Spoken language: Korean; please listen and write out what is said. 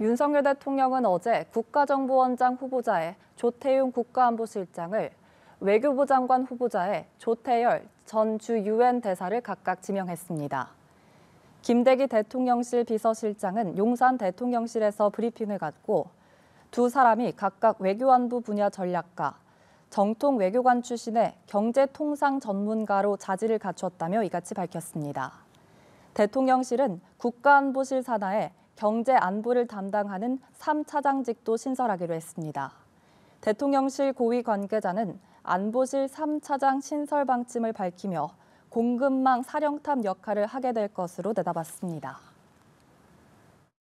윤석열 대통령은 어제 국가정보원장 후보자의 조태윤 국가안보실장을 외교부 장관 후보자의 조태열 전주 유엔 대사를 각각 지명했습니다. 김대기 대통령실 비서실장은 용산 대통령실에서 브리핑을 갖고 두 사람이 각각 외교안보 분야 전략가, 정통 외교관 출신의 경제통상 전문가로 자질을 갖췄다며 이같이 밝혔습니다. 대통령실은 국가안보실 산하에 경제 안보를 담당하는 3차장직도 신설하기로 했습니다. 대통령실 고위 관계자는 안보실 3차장 신설 방침을 밝히며 공급망 사령탑 역할을 하게 될 것으로 내다봤습니다.